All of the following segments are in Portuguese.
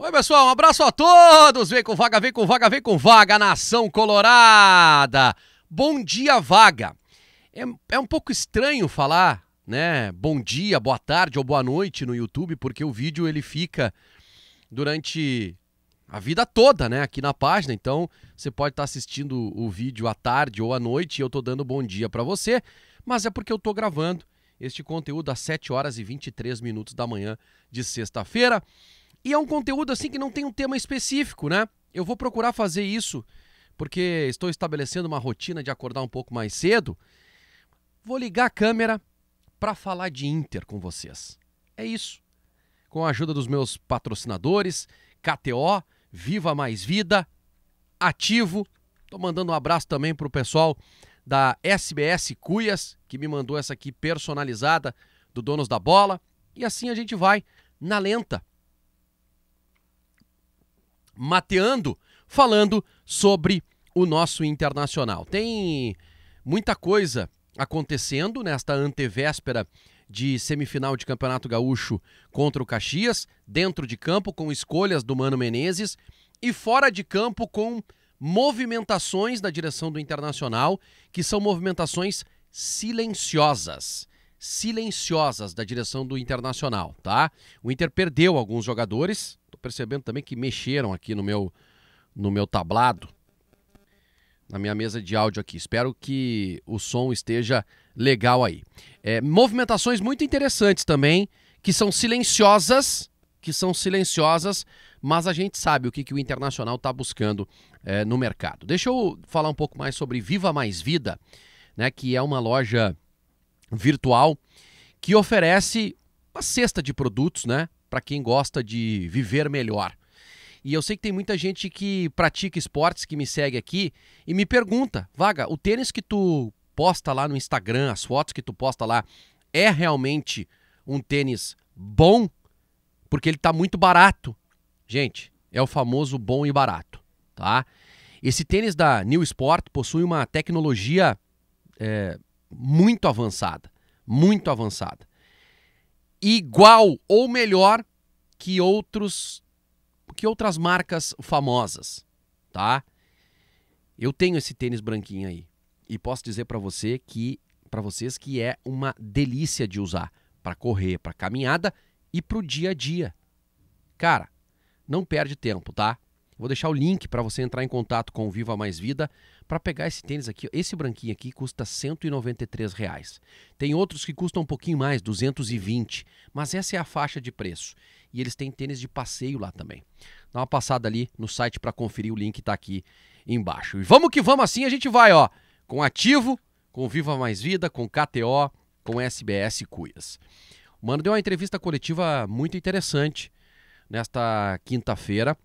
Oi, pessoal, um abraço a todos. Vem com vaga, vem com vaga, vem com vaga, nação colorada. Bom dia, vaga. É, é, um pouco estranho falar, né? Bom dia, boa tarde ou boa noite no YouTube, porque o vídeo ele fica durante a vida toda, né? Aqui na página. Então, você pode estar assistindo o vídeo à tarde ou à noite e eu tô dando bom dia para você, mas é porque eu tô gravando este conteúdo às 7 horas e 23 minutos da manhã de sexta-feira. E é um conteúdo assim que não tem um tema específico, né? Eu vou procurar fazer isso porque estou estabelecendo uma rotina de acordar um pouco mais cedo. Vou ligar a câmera para falar de Inter com vocês. É isso. Com a ajuda dos meus patrocinadores, KTO, Viva Mais Vida, Ativo. Estou mandando um abraço também para o pessoal da SBS Cuias, que me mandou essa aqui personalizada do Donos da Bola. E assim a gente vai na lenta mateando, falando sobre o nosso internacional. Tem muita coisa acontecendo nesta antevéspera de semifinal de Campeonato Gaúcho contra o Caxias, dentro de campo com escolhas do Mano Menezes e fora de campo com movimentações da direção do Internacional, que são movimentações silenciosas silenciosas da direção do Internacional, tá? O Inter perdeu alguns jogadores. Tô percebendo também que mexeram aqui no meu no meu tablado, na minha mesa de áudio aqui. Espero que o som esteja legal aí. É, movimentações muito interessantes também, que são silenciosas, que são silenciosas, mas a gente sabe o que, que o Internacional está buscando é, no mercado. Deixa eu falar um pouco mais sobre Viva Mais Vida, né, que é uma loja virtual que oferece uma cesta de produtos, né, para quem gosta de viver melhor. E eu sei que tem muita gente que pratica esportes que me segue aqui e me pergunta, Vaga, o tênis que tu posta lá no Instagram, as fotos que tu posta lá, é realmente um tênis bom? Porque ele está muito barato. Gente, é o famoso bom e barato, tá? Esse tênis da New Sport possui uma tecnologia é, muito avançada, muito avançada. Igual ou melhor que outros que outras marcas famosas, tá? Eu tenho esse tênis branquinho aí e posso dizer para você que para vocês que é uma delícia de usar para correr, para caminhada e para o dia a dia. Cara, não perde tempo, tá? Vou deixar o link para você entrar em contato com o Viva Mais Vida para pegar esse tênis aqui. Esse branquinho aqui custa R$ 193. Reais. Tem outros que custam um pouquinho mais, 220, mas essa é a faixa de preço. E eles têm tênis de passeio lá também. Dá uma passada ali no site para conferir o link está aqui embaixo. E vamos que vamos assim, a gente vai, ó, com Ativo, com Viva Mais Vida, com KTO, com SBS Cuias. O Mano deu uma entrevista coletiva muito interessante nesta quinta-feira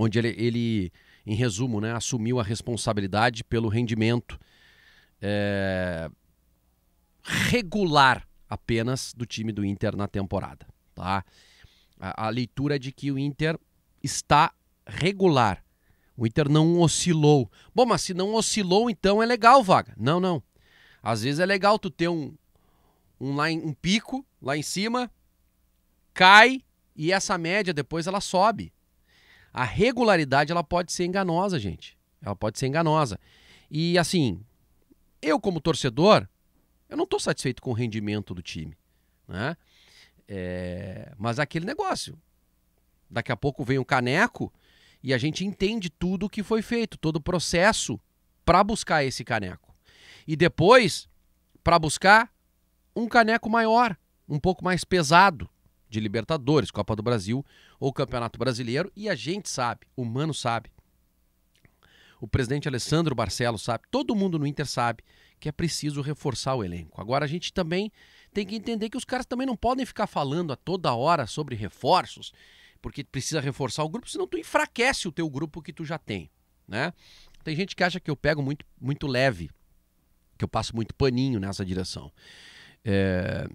onde ele, ele em resumo, né, assumiu a responsabilidade pelo rendimento é, regular apenas do time do Inter na temporada. Tá? A, a leitura é de que o Inter está regular. O Inter não oscilou. Bom, mas se não oscilou, então é legal, Vaga. Não, não. Às vezes é legal tu ter um, um, lá em, um pico lá em cima, cai e essa média depois ela sobe a regularidade ela pode ser enganosa, gente. Ela pode ser enganosa. E assim, eu como torcedor, eu não estou satisfeito com o rendimento do time, né? É, mas é aquele negócio. Daqui a pouco vem um caneco e a gente entende tudo o que foi feito, todo o processo para buscar esse caneco. E depois, para buscar um caneco maior, um pouco mais pesado, de Libertadores, Copa do Brasil ou Campeonato Brasileiro. E a gente sabe, o Mano sabe, o presidente Alessandro Barcelos sabe, todo mundo no Inter sabe que é preciso reforçar o elenco. Agora a gente também tem que entender que os caras também não podem ficar falando a toda hora sobre reforços, porque precisa reforçar o grupo, senão tu enfraquece o teu grupo que tu já tem, né? Tem gente que acha que eu pego muito, muito leve, que eu passo muito paninho nessa direção. É,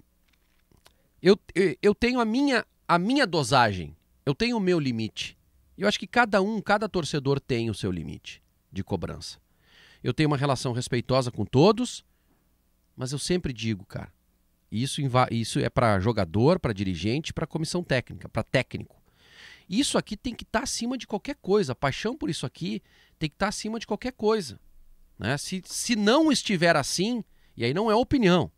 eu, eu tenho a minha, a minha dosagem, eu tenho o meu limite. Eu acho que cada um, cada torcedor tem o seu limite de cobrança. Eu tenho uma relação respeitosa com todos, mas eu sempre digo, cara, isso, isso é para jogador, para dirigente, para comissão técnica, para técnico. Isso aqui tem que estar tá acima de qualquer coisa. A paixão por isso aqui tem que estar tá acima de qualquer coisa. Né? Se, se não estiver assim, e aí não é opinião,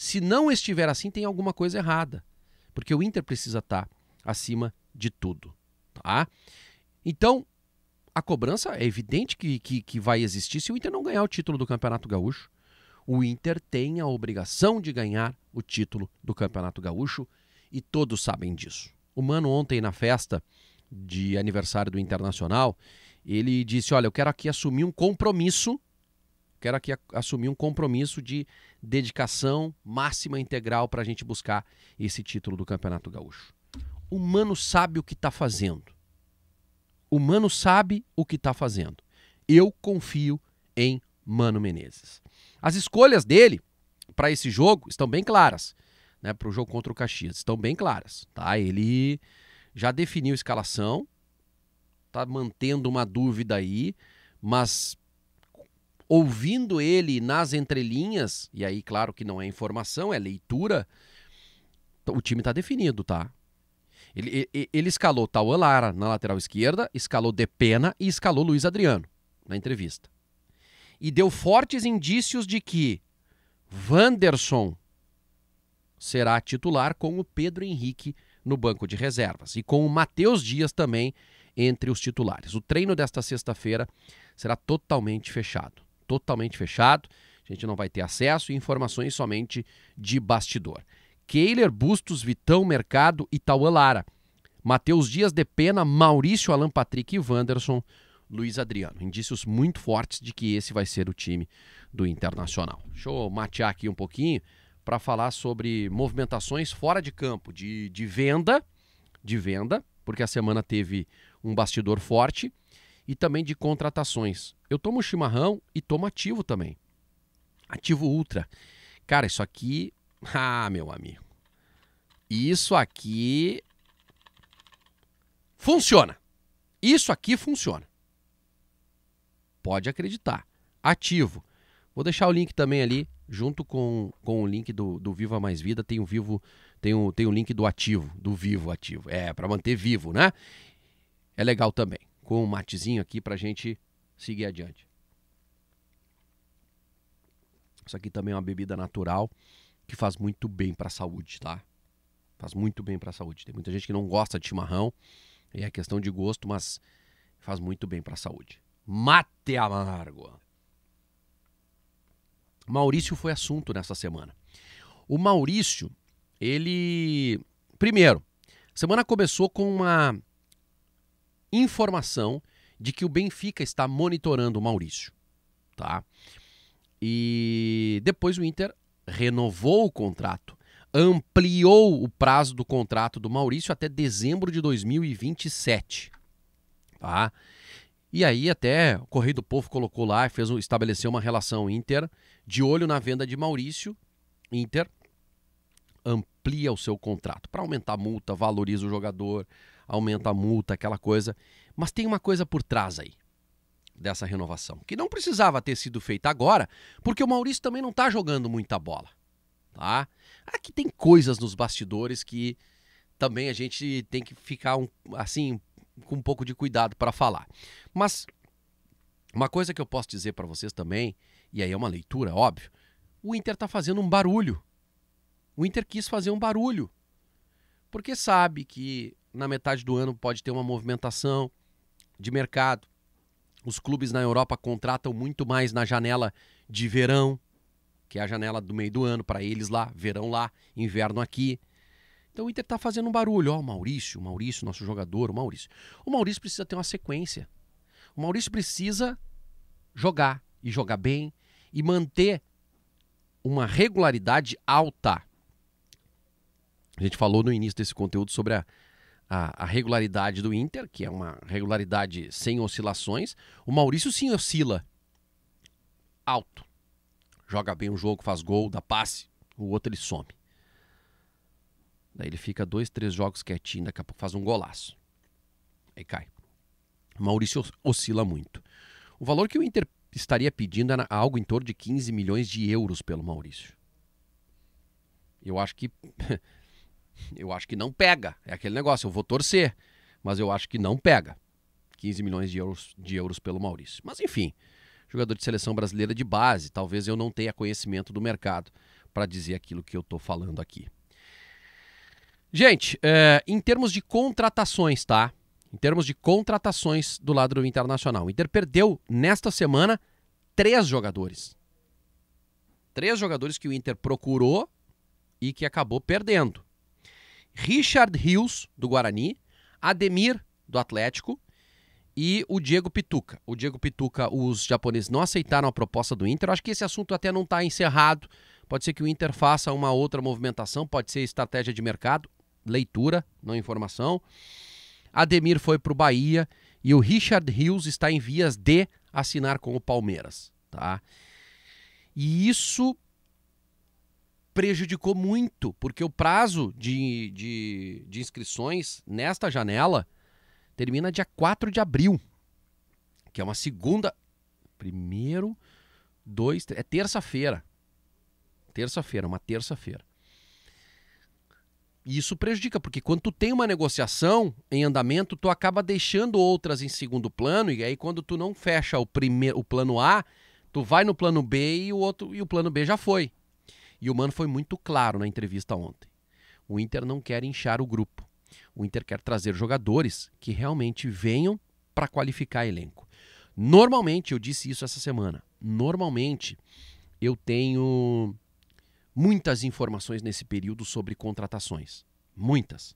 se não estiver assim, tem alguma coisa errada. Porque o Inter precisa estar tá acima de tudo. Tá? Então, a cobrança é evidente que, que, que vai existir se o Inter não ganhar o título do Campeonato Gaúcho. O Inter tem a obrigação de ganhar o título do Campeonato Gaúcho e todos sabem disso. O Mano, ontem na festa de aniversário do Internacional, ele disse: Olha, eu quero aqui assumir um compromisso quero aqui assumir um compromisso de dedicação máxima integral para a gente buscar esse título do Campeonato Gaúcho. O Mano sabe o que está fazendo. O Mano sabe o que está fazendo. Eu confio em Mano Menezes. As escolhas dele para esse jogo estão bem claras, né? Para o jogo contra o Caxias estão bem claras, tá? Ele já definiu a escalação, tá mantendo uma dúvida aí, mas ouvindo ele nas entrelinhas, e aí, claro que não é informação, é leitura, o time está definido, tá? Ele, ele, ele escalou Tauan Lara na lateral esquerda, escalou Depena e escalou Luiz Adriano na entrevista. E deu fortes indícios de que Wanderson será titular com o Pedro Henrique no banco de reservas e com o Matheus Dias também entre os titulares. O treino desta sexta-feira será totalmente fechado totalmente fechado, a gente não vai ter acesso e informações somente de bastidor. Keiler, Bustos, Vitão, Mercado e Lara. Matheus Dias de Pena, Maurício, Alan Patrick e Wanderson, Luiz Adriano. Indícios muito fortes de que esse vai ser o time do Internacional. Deixa eu matear aqui um pouquinho para falar sobre movimentações fora de campo, de, de venda, de venda, porque a semana teve um bastidor forte e também de contratações. Eu tomo chimarrão e tomo ativo também. Ativo Ultra. Cara, isso aqui. Ah, meu amigo. Isso aqui. Funciona. Isso aqui funciona. Pode acreditar. Ativo. Vou deixar o link também ali, junto com, com o link do, do Viva Mais Vida. Tem o Vivo, tem o, tem o link do ativo, do Vivo Ativo. É, para manter vivo, né? É legal também com um matezinho aqui para a gente seguir adiante. Isso aqui também é uma bebida natural que faz muito bem para a saúde, tá? Faz muito bem para a saúde. Tem muita gente que não gosta de chimarrão, e é questão de gosto, mas faz muito bem para a saúde. Mate amargo. Maurício foi assunto nessa semana. O Maurício, ele primeiro, semana começou com uma informação de que o Benfica está monitorando o Maurício, tá? E depois o Inter renovou o contrato, ampliou o prazo do contrato do Maurício até dezembro de 2027, tá? E aí até o Correio do Povo colocou lá, fez estabeleceu uma relação Inter de olho na venda de Maurício, Inter amplia o seu contrato para aumentar a multa, valoriza o jogador, aumenta a multa, aquela coisa. Mas tem uma coisa por trás aí dessa renovação, que não precisava ter sido feita agora, porque o Maurício também não está jogando muita bola, tá? Aqui tem coisas nos bastidores que também a gente tem que ficar um, assim com um pouco de cuidado para falar. Mas uma coisa que eu posso dizer para vocês também, e aí é uma leitura, óbvio, o Inter está fazendo um barulho. O Inter quis fazer um barulho. Porque sabe que na metade do ano pode ter uma movimentação de mercado. Os clubes na Europa contratam muito mais na janela de verão, que é a janela do meio do ano para eles lá, verão lá, inverno aqui. Então o Inter está fazendo um barulho, ó, oh, Maurício, Maurício, nosso jogador, o Maurício. O Maurício precisa ter uma sequência. O Maurício precisa jogar e jogar bem e manter uma regularidade alta. A gente falou no início desse conteúdo sobre a a, a, regularidade do Inter, que é uma regularidade sem oscilações, o Maurício sim oscila alto. Joga bem um jogo, faz gol, dá passe, o outro ele some. Daí ele fica dois, três jogos quietinho, daqui a pouco faz um golaço. Aí cai. O Maurício oscila muito. O valor que o Inter estaria pedindo era algo em torno de 15 milhões de euros pelo Maurício. Eu acho que Eu acho que não pega. É aquele negócio, eu vou torcer, mas eu acho que não pega. 15 milhões de euros, de euros pelo Maurício. Mas enfim, jogador de seleção brasileira de base, talvez eu não tenha conhecimento do mercado para dizer aquilo que eu estou falando aqui. Gente, é, em termos de contratações, tá? Em termos de contratações do lado do Internacional, o Inter perdeu nesta semana três jogadores. Três jogadores que o Inter procurou e que acabou perdendo. Richard Rios, do Guarani, Ademir, do Atlético, e o Diego Pituca. O Diego Pituca, os japoneses não aceitaram a proposta do Inter. Eu acho que esse assunto até não está encerrado. Pode ser que o Inter faça uma outra movimentação, pode ser estratégia de mercado, leitura, não informação. Ademir foi para o Bahia e o Richard Rios está em vias de assinar com o Palmeiras, tá? E isso prejudicou muito, porque o prazo de, de, de inscrições nesta janela termina dia 4 de abril, que é uma segunda. Primeiro, dois, é terça-feira. Terça-feira, uma terça-feira. E isso prejudica, porque quando tu tem uma negociação em andamento, tu acaba deixando outras em segundo plano, e aí quando tu não fecha o primeiro o plano A, tu vai no plano B e o outro e o plano B já foi. E o Mano foi muito claro na entrevista ontem. O Inter não quer inchar o grupo. O Inter quer trazer jogadores que realmente venham para qualificar elenco. Normalmente, eu disse isso essa semana, normalmente eu tenho muitas informações nesse período sobre contratações. Muitas.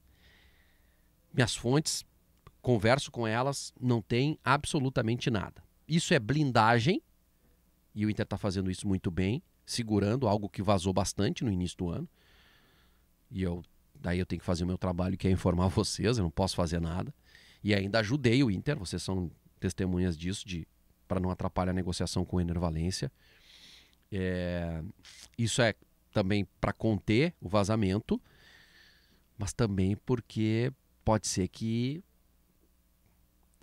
Minhas fontes, converso com elas, não tem absolutamente nada. Isso é blindagem, e o Inter está fazendo isso muito bem, segurando algo que vazou bastante no início do ano. E eu daí eu tenho que fazer o meu trabalho que é informar vocês, eu não posso fazer nada. E ainda ajudei o Inter, vocês são testemunhas disso de para não atrapalhar a negociação com o Enervalência. É, isso é também para conter o vazamento, mas também porque pode ser que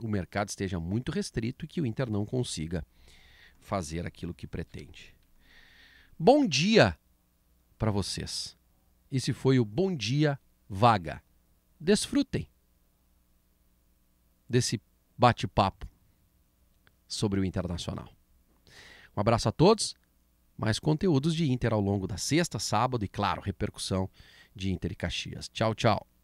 o mercado esteja muito restrito e que o Inter não consiga fazer aquilo que pretende bom dia para vocês. Esse foi o Bom Dia Vaga. Desfrutem desse bate-papo sobre o internacional. Um abraço a todos. Mais conteúdos de Inter ao longo da sexta, sábado e, claro, repercussão de Inter e Caxias. Tchau, tchau.